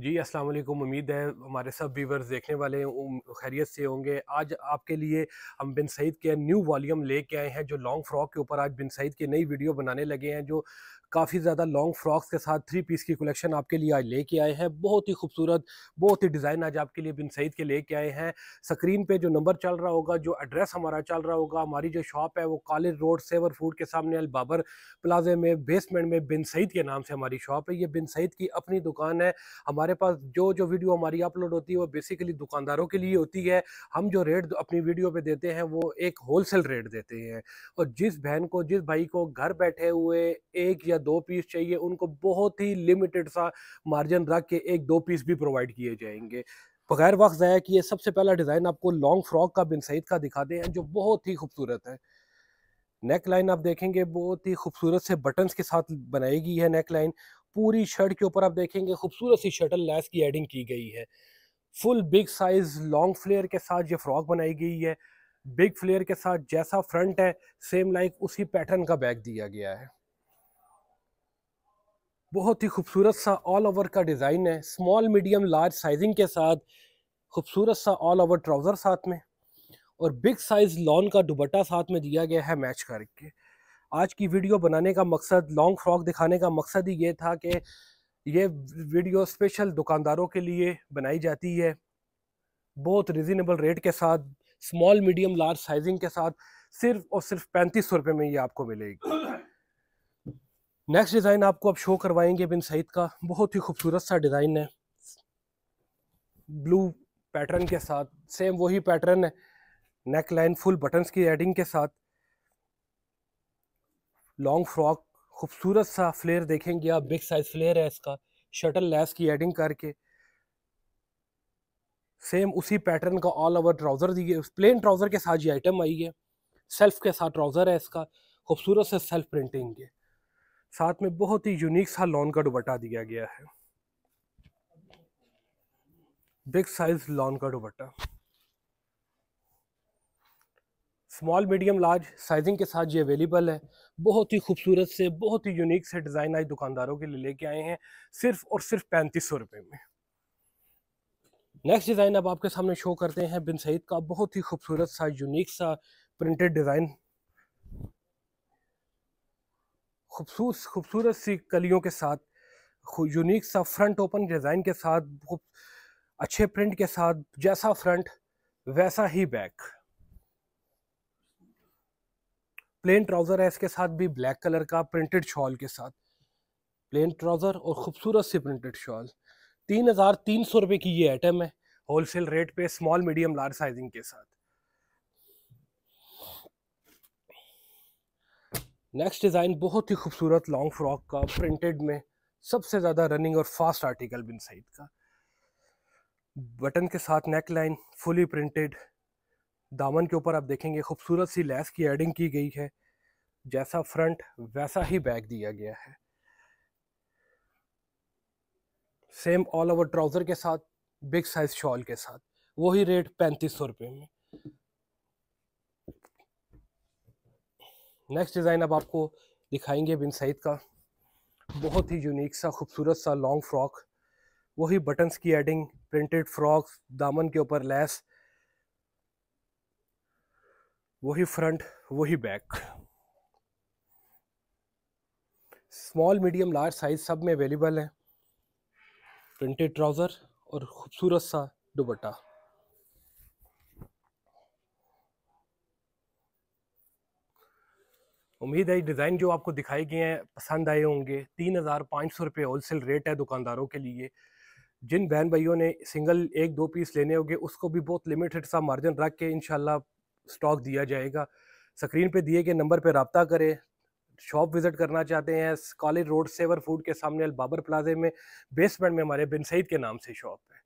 जी अस्सलाम वालेकुम उम्मीद है हमारे सब व्यूवर्स देखने वाले खैरियत से होंगे आज आपके लिए हम बिन सईद के न्यू वॉल्यूम लेके आए हैं जो लॉन्ग फ्रॉक के ऊपर आज बिन सईद की नई वीडियो बनाने लगे हैं जो काफ़ी ज़्यादा लॉन्ग फ्रॉक्स के साथ थ्री पीस की कलेक्शन आपके लिए आज लेके आए हैं बहुत ही खूबसूरत बहुत ही डिज़ाइन आज आपके लिए बिन सईद के लेके आए हैं स्क्रीन पे जो नंबर चल रहा होगा जो एड्रेस हमारा चल रहा होगा हमारी जो शॉप है वो कॉलेज रोड सेवर फूड के सामने अल बाबर प्लाजे में बेसमेंट में बिन सईद के नाम से हमारी शॉप है ये बिन सईद की अपनी दुकान है हमारे पास जो जो वीडियो हमारी अपलोड होती है वो बेसिकली दुकानदारों के लिए होती है हम जो रेट अपनी वीडियो पर देते हैं वो एक होल रेट देते हैं और जिस बहन को जिस भाई को घर बैठे हुए एक या या दो पीस चाहिए उनको बहुत ही लिमिटेड सा मार्जिन रख के एक दो पीस भी प्रोवाइड किए जाएंगे बगैर वक्त ज़ाया किए सबसे पहला डिज़ाइन आपको लॉन्ग फ्रॉक का बिन सईद का दिखाते हैं जो बहुत ही खूबसूरत है नेक लाइन आप देखेंगे बहुत ही खूबसूरत से बटन्स के साथ बनाई गई है नेक लाइन पूरी शर्ट के ऊपर आप देखेंगे खूबसूरत सी शटल लैस की एडिंग की गई है full big size long flare के साथ ये फ्रॉक बनाई गई है बिग फ्लेयर के साथ जैसा फ्रंट है सेम लाइक उसी पैटर्न का बैग दिया गया है बहुत ही खूबसूरत सा ऑल ओवर का डिज़ाइन है स्मॉल मीडियम लार्ज साइजिंग के साथ खूबसूरत सा ऑल ओवर ट्राउज़र साथ में और बिग साइज़ लॉन का दुबट्टा साथ में दिया गया है मैच करके आज की वीडियो बनाने का मकसद लॉन्ग फ्रॉक दिखाने का मकसद ही ये था कि ये वीडियो स्पेशल दुकानदारों के लिए बनाई जाती है बहुत रिजनेबल रेट के साथ स्मॉल मीडियम लार्ज साइजिंग के साथ सिर्फ और सिर्फ पैंतीस सौ रुपये में ये आपको मिलेगी नेक्स्ट डिज़ाइन आपको अब शो करवाएंगे बिन सईद का बहुत ही खूबसूरत सा डिज़ाइन है ब्लू पैटर्न के साथ सेम वही पैटर्न है नेक लाइन फुल बटन्स की एडिंग के साथ लॉन्ग फ्रॉक खूबसूरत सा फ्लेयर देखेंगे आप बिग साइज फ्लेयर है इसका शटल लेस की एडिंग करके सेम उसी पैटर्न का ऑल ओवर ट्राउज़र दिए प्लेन ट्राउज़र के साथ ये आइटम आई है सेल्फ के साथ ट्राउज़र है इसका खूबसूरत से सेल्फ प्रिंटिंग है साथ में बहुत ही यूनिक सा लॉन का दुबट्टा दिया गया है बिग साइज लॉन का dupatta small medium large sizing के साथ ये अवेलेबल है बहुत ही खूबसूरत से बहुत ही यूनिक से डिज़ाइन आज दुकानदारों के लिए लेके आए हैं सिर्फ और सिर्फ पैंतीस सौ रुपये में नेक्स्ट डिज़ाइन अब आपके सामने शो करते हैं बिन सईद का बहुत ही खूबसूरत सा यूनिक सा प्रिंटेड डिज़ाइन खूबसूरत खूबसूरत सी कलियों के साथ यूनिक सा फ्रंट ओपन डिज़ाइन के साथ अच्छे प्रिंट के साथ जैसा फ्रंट वैसा ही बैक प्लेन ट्राउज़र है इसके साथ भी ब्लैक कलर का प्रिंटेड शॉल के साथ प्लेन ट्राउज़र और ख़ूबसूरत सी प्रिंटेड शॉल तीन हज़ार तीन सौ रुपये की ये आइटम है होलसेल रेट पे स्मॉल मीडियम लार्ज साइजिंग के साथ नेक्स्ट डिज़ाइन बहुत ही खूबसूरत लॉन्ग फ्रॉक का प्रिंटेड में सबसे ज़्यादा रनिंग और फास्ट आर्टिकल बिन सईद का बटन के साथ नेक लाइन फुली प्रिंटेड दामन के ऊपर आप देखेंगे खूबसूरत सी लेस की एडिंग की गई है जैसा फ्रंट वैसा ही बैक दिया गया है सेम ऑल ओवर ट्राउज़र के साथ बिग साइज शॉल के साथ वही रेट पैंतीस सौ रुपये में नेक्स्ट डिज़ाइन अब आपको दिखाएंगे बिन सईद का बहुत ही यूनिक सा खूबसूरत सा लॉन्ग फ्रॉक वही बटन्स की एडिंग प्रिंटेड फ्रॉक्स दामन के ऊपर लेस वही फ्रंट वही back small medium large size सब में अवेलेबल है प्रिंटेड ट्राउज़र और ख़ूबसूरत सा दुपट्टा उम्मीद है डिज़ाइन जो आपको दिखाए गए हैं पसंद आए होंगे तीन हज़ार पाँच सौ रुपये होल सेल रेट है दुकानदारों के लिए जिन बहन भाइयों ने सिंगल एक दो पीस लेने होंगे उसको भी बहुत लिमिटेड सा मार्जिन रख के इन स्टॉक दिया जाएगा स्क्रीन पे दिए गए नंबर पे रबता करें शॉप विज़िट करना चाहते हैं कॉलेज रोड सेवर फूड के सामने अलबाबर प्लाजे में बेसमेंट में हमारे बिन सईद के नाम से शॉप है